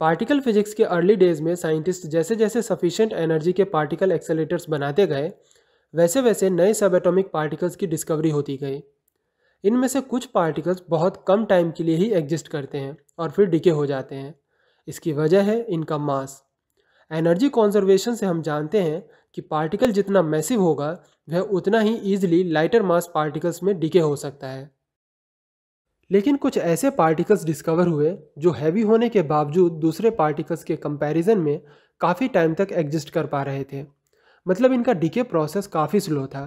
particle physics के early days में scientist जैसे जैसे सफिशेंट एनर्जी के पार्टिकल एक्सेलेटर्स बनाते गए वैसे वैसे नए सब एटॉमिक पार्टिकल्स की डिस्कवरी होती गई इनमें से कुछ पार्टिकल्स बहुत कम टाइम के लिए ही एग्जिस्ट करते हैं और फिर डिके हो जाते हैं इसकी वजह है इनका मास एनर्जी कॉन्जर्वेशन से हम जानते हैं कि पार्टिकल जितना मैसिव होगा वह उतना ही ईजिली लाइटर मास पार्टिकल्स में डिके हो सकता है लेकिन कुछ ऐसे पार्टिकल्स डिस्कवर हुए जो हैवी होने के बावजूद दूसरे पार्टिकल्स के कंपैरिजन में काफ़ी टाइम तक एग्जिस्ट कर पा रहे थे मतलब इनका डिके प्रोसेस काफ़ी स्लो था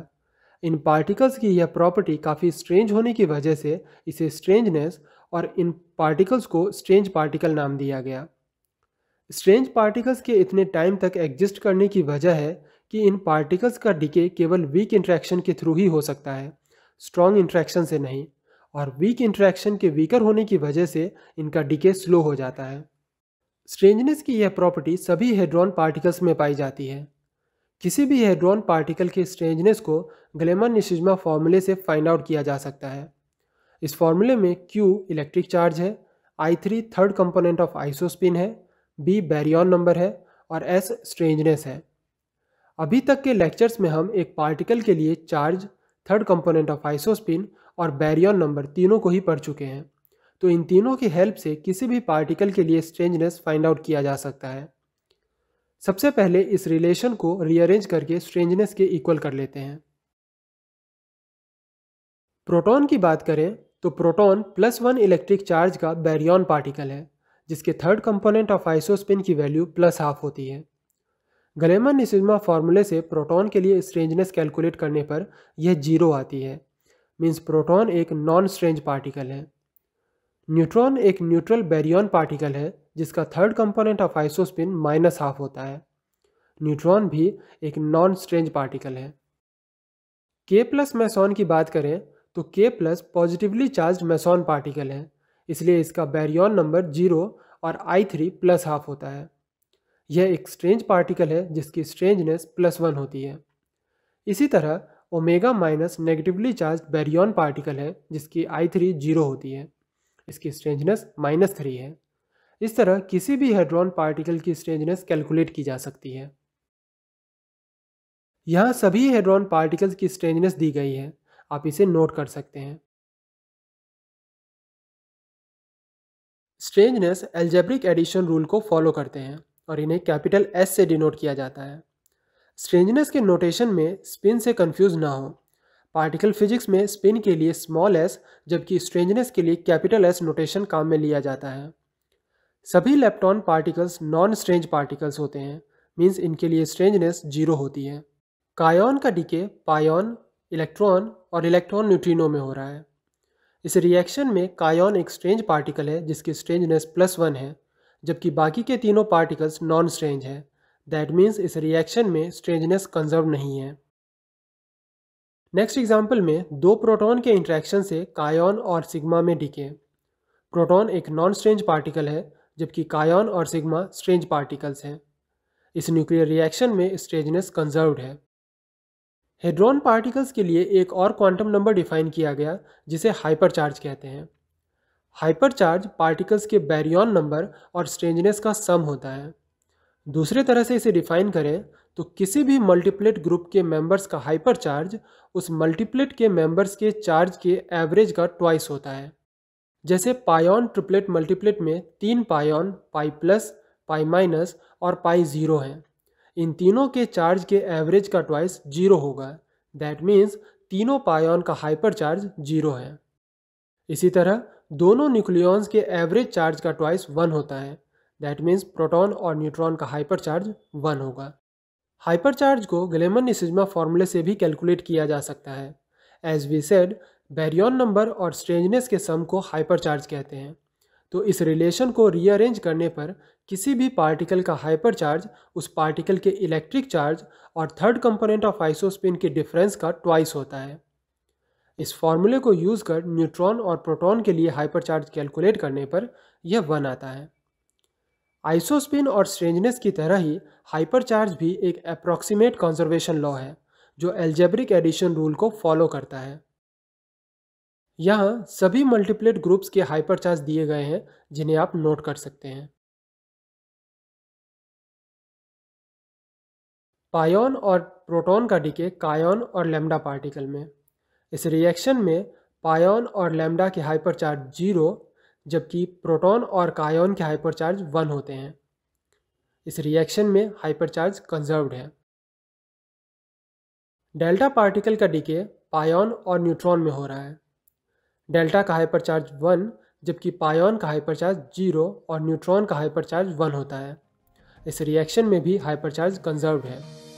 इन पार्टिकल्स की यह प्रॉपर्टी काफ़ी स्ट्रेंज होने की वजह से इसे स्ट्रेंजनेस और इन पार्टिकल्स को स्ट्रेंज पार्टिकल नाम दिया गया स्ट्रेंज पार्टिकल्स के इतने टाइम तक एग्जिस्ट करने की वजह है कि इन पार्टिकल्स का डिके केवल वीक इंट्रैक्शन के थ्रू ही हो सकता है स्ट्रॉन्ग इंट्रैक्शन से नहीं और वीक इंट्रैक्शन के वीकर होने की वजह से इनका डिके स्लो हो जाता है स्ट्रेंजनेस की यह प्रॉपर्टी सभी हेड्रॉन पार्टिकल्स में पाई जाती है किसी भी हेड्रॉन पार्टिकल के स्ट्रेंजनेस को ग्लेमन निशिजमा फॉर्मूले से फाइंड आउट किया जा सकता है इस फॉर्मूले में Q इलेक्ट्रिक चार्ज है I three third component of isospin है बी बैरियन नंबर है और एस स्ट्रेंजनेस है अभी तक के लेक्चर्स में हम एक पार्टिकल के लिए charge third component of isospin और बैरियन नंबर तीनों को ही पढ़ चुके हैं तो इन तीनों की हेल्प से किसी भी पार्टिकल के लिए स्ट्रेंजनेस फाइंड आउट किया जा सकता है सबसे पहले इस रिलेशन को रीअरेंज करके स्ट्रेंजनेस के इक्वल कर लेते हैं प्रोटॉन की बात करें तो proton plus one electric charge का बैरियन पार्टिकल है जिसके थर्ड कंपोनेंट ऑफ आइसोस्पिन की वैल्यू प्लस हाफ होती है गलेमन निसिजमा फॉर्मूले से प्रोटॉन के लिए स्ट्रेंजनेस कैलकुलेट करने पर यह जीरो आती है मीन्स प्रोटॉन एक नॉन स्ट्रेंज पार्टिकल है न्यूट्रॉन एक न्यूट्रल बैरियन पार्टिकल है जिसका third component of isospin minus half होता है न्यूट्रॉन भी एक नॉन स्ट्रेंज पार्टिकल है के प्लस मैसॉन की बात करें तो K plus positively charge meson particle है इसलिए इसका बैरियन नंबर जीरो और आई थ्री प्लस हाफ होता है यह एक स्ट्रेंज पार्टिकल है जिसकी स्ट्रेंजनेस प्लस वन होती है इसी तरह omega minus negatively charge baryon particle है जिसकी आई थ्री जीरो होती है इसकी स्ट्रेंजनेस माइनस थ्री है इस तरह किसी भी हेड्रॉन पार्टिकल की स्ट्रेंजनेस कैलकुलेट की जा सकती है यहाँ सभी हेड्रॉन पार्टिकल्स की स्ट्रेंजनेस दी गई है आप इसे नोट कर सकते हैं स्ट्रेंजनेस एल्जेब्रिक एडिशन रूल को फॉलो करते हैं और इन्हें कैपिटल एस से डिनोट किया जाता है स्ट्रेंजनेस के नोटेशन में स्पिन से कंफ्यूज ना हो पार्टिकल फिजिक्स में स्पिन के लिए स्मॉल एस जबकि स्ट्रेंजनेस के लिए कैपिटल एस नोटेशन काम में लिया जाता है सभी lepton particles non strange particles होते हैं मीन्स इनके लिए स्ट्रेंजनेस जीरो होती है कायन का डीके पायन इलेक्ट्रॉन और इलेक्ट्रॉन न्यूट्रिनो में हो रहा है इस रिएक्शन में कायन एक स्ट्रेंज पार्टिकल है जिसकी स्ट्रेंजनेस प्लस वन है जबकि बाकी के तीनों पार्टिकल्स नॉन स्ट्रेंज हैं दैट मीन्स इस रिएक्शन में स्ट्रेंजनेस कंजर्व नहीं है नेक्स्ट एग्जाम्पल में दो प्रोटॉन के इंट्रैक्शन से कायन और सिग्मा में डिके प्रोटॉन एक नॉन स्ट्रेंज पार्टिकल है जबकि कायन और सिग्मा स्ट्रेंज पार्टिकल्स हैं इस न्यूक्लियर रिएक्शन में स्ट्रेंजनेस कंजर्व है हेड्रॉन पार्टिकल्स के लिए एक और क्वांटम नंबर डिफाइन किया गया जिसे हाइपर चार्ज कहते हैं हाइपर चार्ज पार्टिकल्स के बैरियन नंबर और स्ट्रेंजनेस का सम होता है दूसरे तरह से इसे डिफाइन करें तो किसी भी मल्टीप्लेट ग्रुप के मेंबर्स का हाइपर चार्ज उस मल्टीप्लेट के मेंबर्स के चार्ज के एवरेज का ट्वाइस होता है जैसे पायोन ट्रिपलेट मल्टीप्लेट में तीन पायन पाई प्लस पाई माइनस और पाई ज़ीरो हैं इन तीनों के चार्ज के एवरेज का ट्वाइस जीरो होगा दैट मीन्स तीनों पायन का हाइपर चार्ज जीरो है इसी तरह दोनों न्यूक्लियॉन्स के एवरेज चार्ज का ट्वाइस वन होता है दैट मीन्स प्रोटॉन और न्यूट्रॉन का हाइपर चार्ज वन होगा हाइपर चार्ज को गलेमन निसिजमा फॉर्मूले से भी कैलकुलेट किया जा सकता है as we said baryon number और स्ट्रेंजनेस के सम को हाइपर चार्ज कहते हैं तो इस रिलेशन को रीअरेंज करने पर किसी भी पार्टिकल का हाइपर चार्ज उस पार्टिकल के इलेक्ट्रिक चार्ज और थर्ड कंपोनेंट ऑफ आइसोस्पिन के डिफरेंस का ट्वाइस होता है इस फॉर्मूले को यूज़ कर न्यूट्रॉन और प्रोटॉन के लिए हाइपर चार्ज कैलकुलेट करने पर यह वन आता है आइसोस्पिन और स्ट्रेंजनेस की तरह ही हाइपरचार्ज भी एक अप्रॉक्सीमेट कंजर्वेशन लॉ है जो एल्जेब्रिक एडिशन रूल को फॉलो करता है यहाँ सभी मल्टीप्लेट ग्रुप्स के हाइपरचार्ज दिए गए हैं जिन्हें आप नोट कर सकते हैं पायोन और प्रोटॉन का डिके कायोन और लेमडा पार्टिकल में इस रिएक्शन में पायोन और लेमडा के हाइपरचार्ज जीरो जबकि प्रोटॉन और कायन के हाइपरचार्ज वन होते हैं इस रिएक्शन में हाइपर चार्ज है डेल्टा पार्टिकल का डीके पायोन और न्यूट्रॉन में हो रहा है डेल्टा का हाइपर चार्ज वन जबकि पायोन का हाइपरचार्ज जीरो और न्यूट्रॉन का हाइपरचार्ज वन होता है इस रिएक्शन में भी हाइपर चार्ज है